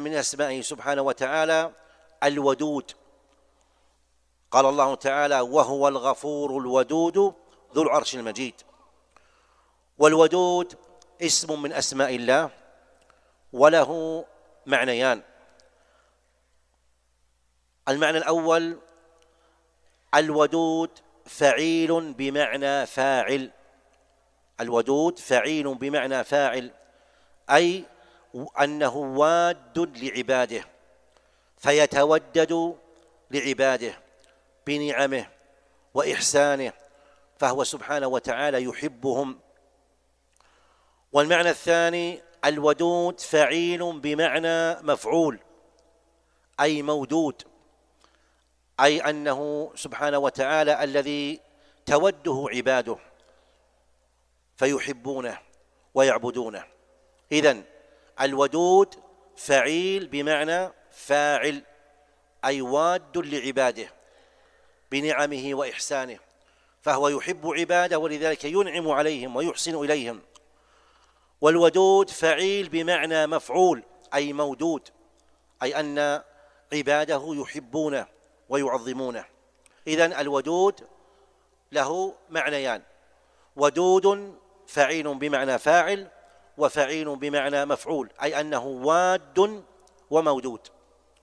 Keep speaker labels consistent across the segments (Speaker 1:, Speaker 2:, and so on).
Speaker 1: من أسمائه سبحانه وتعالى الودود قال الله تعالى وهو الغفور الودود ذو العرش المجيد والودود اسم من أسماء الله وله معنيان المعنى الأول الودود فعيل بمعنى فاعل الودود فعيل بمعنى فاعل أي أنه واد لعباده فيتودد لعباده بنعمه وإحسانه فهو سبحانه وتعالى يحبهم والمعنى الثاني الودود فعيل بمعنى مفعول أي مودود أي أنه سبحانه وتعالى الذي توده عباده فيحبونه ويعبدونه إذا الودود فعيل بمعنى فاعل أي واد لعباده بنعمه وإحسانه فهو يحب عباده ولذلك ينعم عليهم ويحسن إليهم والودود فعيل بمعنى مفعول أي مودود أي أن عباده يحبونه ويعظمونه إذا الودود له معنيان ودود فعيل بمعنى فاعل وفعيل بمعنى مفعول أي أنه واد ومودود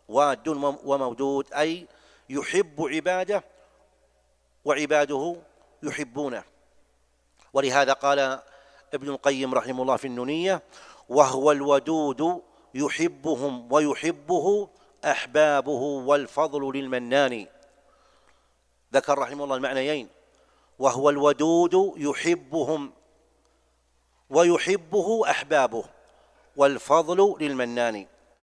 Speaker 1: واد ومودود أي يحب عباده وعباده يحبونه ولهذا قال ابن القيم رحمه الله في النونية وهو الودود يحبهم ويحبه أحبابه والفضل للمنان ذكر رحمه الله المعنيين وهو الودود يحبهم ويحبه أحبابه والفضل للمنان